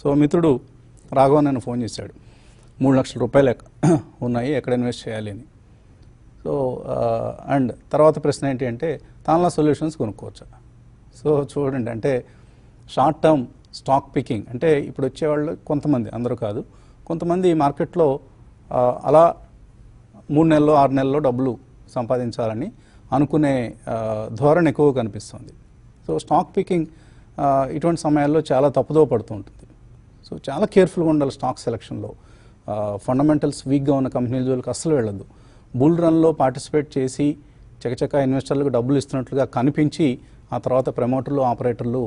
so మిత్రుడు రాఘవ నన్ను phone చేశాడు మూడు లక్షల రూపాయలు ఉన్నాయి ఎక్కడ ఇన్వెస్ట్ చేయాలి అని సో అండ్ తర్వాత ప్రశ్న ఏంటి అంటే తానలా సొల్యూషన్స్ కొనుక్కోవచ్చు సో చూడండి అంటే షార్ట్ టర్మ్ స్టాక్ పికింగ్ అంటే ఇప్పుడు వచ్చేవాళ్ళు కొంతమంది అందరూ కాదు కొంతమంది మార్కెట్లో అలా మూడు నెలల్లో ఆరు నెలల్లో డబ్బులు సంపాదించాలని అనుకునే ధోరణి ఎక్కువ కనిపిస్తుంది సో స్టాక్ పికింగ్ ఇటువంటి సమయాల్లో చాలా తప్పుదో పడుతూ ఉంటుంది సో చాలా కేర్ఫుల్గా ఉండాలి స్టాక్ సెలక్షన్లో ఫండమెంటల్స్ వీక్గా ఉన్న కంపెనీల జోలికి అస్సలు వెళ్ళదు బుల్ రన్లో పార్టిసిపేట్ చేసి చకచక ఇన్వెస్టర్లకు డబ్బులు ఇస్తున్నట్లుగా కనిపించి ఆ తర్వాత ప్రమోటర్లు ఆపరేటర్లు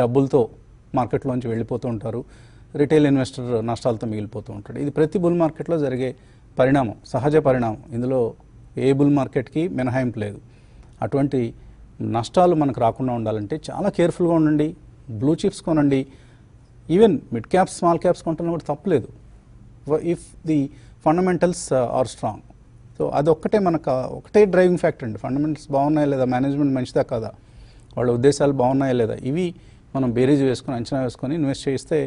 డబ్బులతో మార్కెట్లోంచి వెళ్ళిపోతూ ఉంటారు రిటైల్ ఇన్వెస్టర్ నష్టాలతో మిగిలిపోతూ ఉంటాడు ఇది ప్రతి బుల్ మార్కెట్లో జరిగే పరిణామం సహజ పరిణామం ఇందులో ఏ బుల్ మార్కెట్కి మినహాయింపు లేదు అటువంటి నష్టాలు మనకు రాకుండా ఉండాలంటే చాలా కేర్ఫుల్గా ఉండండి బ్లూ చిప్స్ కొనండి even mid caps small caps కొంటున్నా కూడా తప్పలేదు if the fundamentals are strong so అదొక్కటే మనకు ఒకటే డ్రైవింగ్ ఫ్యాక్టర్ అండి ఫండమెంటల్స్ బాగున్నాయా లేదా మేనేజ్మెంట్ మంచిదా కదా వాళ్ళ ఉద్దేశాలు బాగున్నాయా లేదా ఇవి మనం బేరేజ్ వేసుకొని అంచనా వేసుకొని ఇన్వెస్ట్ చేస్తే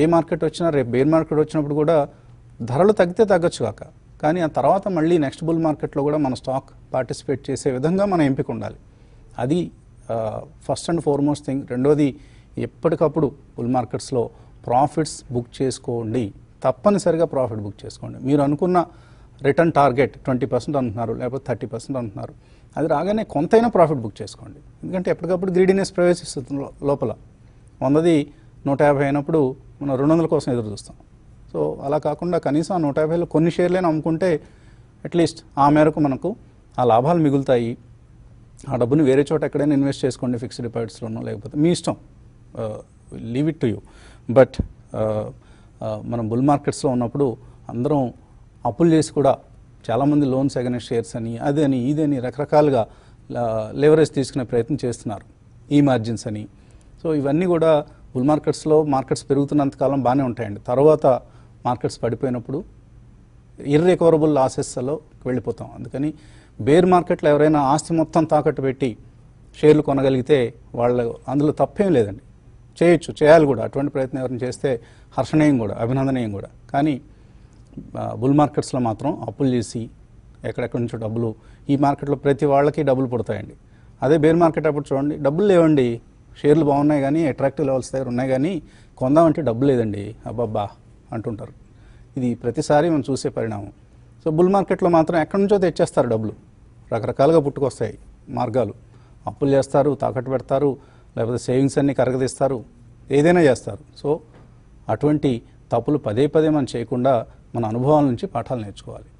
ఏ మార్కెట్ వచ్చినా రేపు బేర్ మార్కెట్ వచ్చినప్పుడు కూడా ధరలు తగ్గితే తగ్గొచ్చు కాక కానీ ఆ తర్వాత మళ్ళీ నెక్స్ట్ బుల్ మార్కెట్లో కూడా మన స్టాక్ పార్టిసిపేట్ చేసే విధంగా మన ఎంపిక ఉండాలి అది ఫస్ట్ అండ్ ఫార్మోస్ట్ థింగ్ రెండోది ఎప్పటికప్పుడు బుల్ మార్కెట్స్లో ప్రాఫిట్స్ బుక్ చేసుకోండి తప్పనిసరిగా ప్రాఫిట్ బుక్ చేసుకోండి మీరు అనుకున్న రిటర్న్ టార్గెట్ ట్వంటీ పర్సెంట్ అంటున్నారు లేకపోతే థర్టీ పర్సెంట్ అంటున్నారు అది రాగానే కొంతైనా ప్రాఫిట్ బుక్ చేసుకోండి ఎందుకంటే ఎప్పటికప్పుడు గ్రీడీనెస్ ప్రవేశిస్తుంది లోపల వందది నూట యాభై అయినప్పుడు మనం రెండు వందల కోసం ఎదురు చూస్తాం సో అలా కాకుండా కనీసం నూట యాభైలో కొన్ని షేర్లైనా అమ్ముకుంటే అట్లీస్ట్ ఆ మేరకు మనకు ఆ లాభాలు మిగులుతాయి ఆ డబ్బుని వేరే చోట ఎక్కడైనా ఇన్వెస్ట్ చేసుకోండి ఫిక్స్డ్ డిపాజిట్స్లోనో లేకపోతే మీ ఇష్టం leave it to you but మనం బుల్ మార్కెట్స్లో ఉన్నప్పుడు అందరం అప్పులు చేసి కూడా చాలామంది లోన్స్ అగైన్స్ షేర్స్ అని అది అని ఇది అని రకరకాలుగా లెవరేజ్ తీసుకునే ప్రయత్నం చేస్తున్నారు ఈ మార్జిన్స్ అని సో ఇవన్నీ కూడా బుల్ మార్కెట్స్లో మార్కెట్స్ పెరుగుతున్నంతకాలం బాగానే ఉంటాయండి తర్వాత మార్కెట్స్ పడిపోయినప్పుడు ఇర్రికవరబుల్ లాసెస్లో వెళ్ళిపోతాం అందుకని బేర్ మార్కెట్లో ఎవరైనా ఆస్తి మొత్తం తాకట్టు పెట్టి షేర్లు కొనగలిగితే వాళ్ళ అందులో తప్పేం లేదండి చేయొచ్చు చేయాలి కూడా అటువంటి ప్రయత్నం ఎవరిని చేస్తే హర్షణీయం కూడా అభినందనీయం కూడా కానీ బుల్ మార్కెట్స్లో మాత్రం అప్పులు చేసి ఎక్కడెక్కడి నుంచో డబ్బులు ఈ మార్కెట్లో ప్రతి వాళ్ళకి డబ్బులు పుడతాయండి అదే బేర్ మార్కెట్ అప్పుడు చూడండి డబ్బులు లేవండి షేర్లు బాగున్నాయి కానీ అట్రాక్టివ్ లెవెల్స్ దగ్గర ఉన్నాయి కానీ కొందామంటే డబ్బు లేదండి అబ్బబ్బా అంటుంటారు ఇది ప్రతిసారి మనం చూసే పరిణామం సో బుల్ మార్కెట్లో మాత్రం ఎక్కడి నుంచో తెచ్చేస్తారు డబ్బులు రకరకాలుగా పుట్టుకొస్తాయి మార్గాలు అప్పులు చేస్తారు తాకట్టు పెడతారు లేకపోతే సేవింగ్స్ అన్నీ కరగదీస్తారు ఏదైనా చేస్తారు సో అటువంటి తప్పులు పదే పదే మనం చేయకుండా మన అనుభవాల నుంచి పాఠాలు నేర్చుకోవాలి